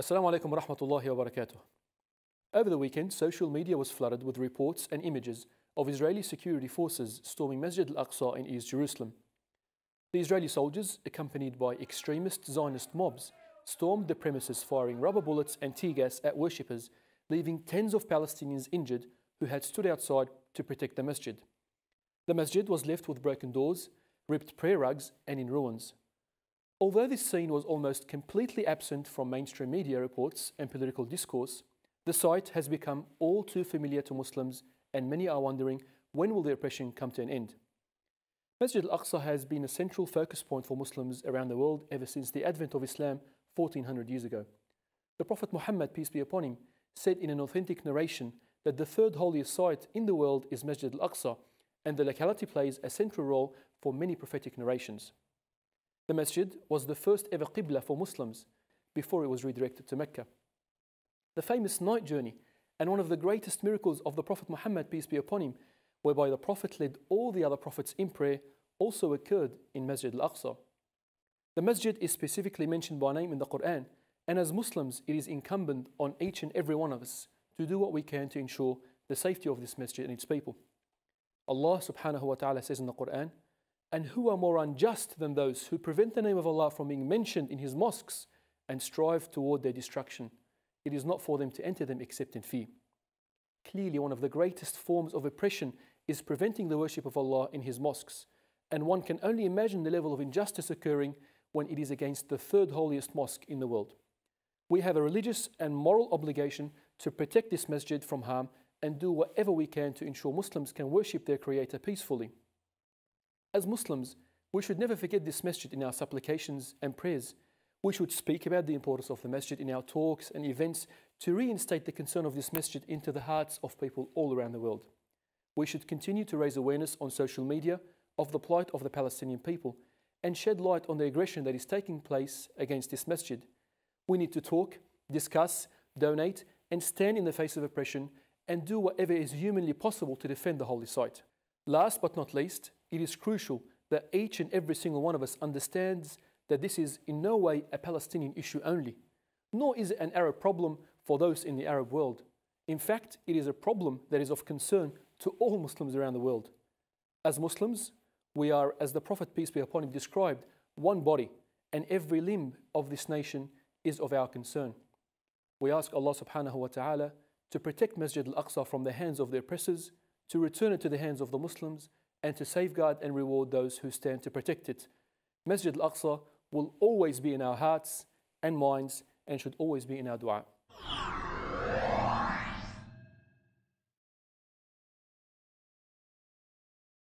Assalamu alaikum wa rahmatullahi wa barakatuh. Over the weekend, social media was flooded with reports and images of Israeli security forces storming Masjid al Aqsa in East Jerusalem. The Israeli soldiers, accompanied by extremist Zionist mobs, stormed the premises firing rubber bullets and tear gas at worshippers, leaving tens of Palestinians injured who had stood outside to protect the masjid. The masjid was left with broken doors, ripped prayer rugs, and in ruins. Although this scene was almost completely absent from mainstream media reports and political discourse, the site has become all too familiar to Muslims and many are wondering when will the oppression come to an end? Masjid al-Aqsa has been a central focus point for Muslims around the world ever since the advent of Islam 1400 years ago. The Prophet Muhammad, peace be upon him, said in an authentic narration that the third holiest site in the world is Masjid al-Aqsa and the locality plays a central role for many prophetic narrations. The masjid was the first ever qibla for Muslims before it was redirected to Mecca. The famous night journey and one of the greatest miracles of the Prophet Muhammad, peace be upon him, whereby the Prophet led all the other prophets in prayer, also occurred in Masjid al Aqsa. The masjid is specifically mentioned by name in the Quran, and as Muslims, it is incumbent on each and every one of us to do what we can to ensure the safety of this masjid and its people. Allah subhanahu wa ta'ala says in the Quran, and who are more unjust than those who prevent the name of Allah from being mentioned in his mosques and strive toward their destruction? It is not for them to enter them except in fear. Clearly, one of the greatest forms of oppression is preventing the worship of Allah in his mosques. And one can only imagine the level of injustice occurring when it is against the third holiest mosque in the world. We have a religious and moral obligation to protect this masjid from harm and do whatever we can to ensure Muslims can worship their Creator peacefully. As Muslims, we should never forget this masjid in our supplications and prayers. We should speak about the importance of the masjid in our talks and events to reinstate the concern of this masjid into the hearts of people all around the world. We should continue to raise awareness on social media of the plight of the Palestinian people and shed light on the aggression that is taking place against this masjid. We need to talk, discuss, donate, and stand in the face of oppression and do whatever is humanly possible to defend the holy site. Last but not least, it is crucial that each and every single one of us understands that this is in no way a Palestinian issue only, nor is it an Arab problem for those in the Arab world. In fact, it is a problem that is of concern to all Muslims around the world. As Muslims, we are, as the Prophet, peace be upon him, described, one body, and every limb of this nation is of our concern. We ask Allah subhanahu wa ta'ala to protect Masjid al Aqsa from the hands of the oppressors, to return it to the hands of the Muslims, and to safeguard and reward those who stand to protect it. Masjid al Aqsa will always be in our hearts and minds and should always be in our dua.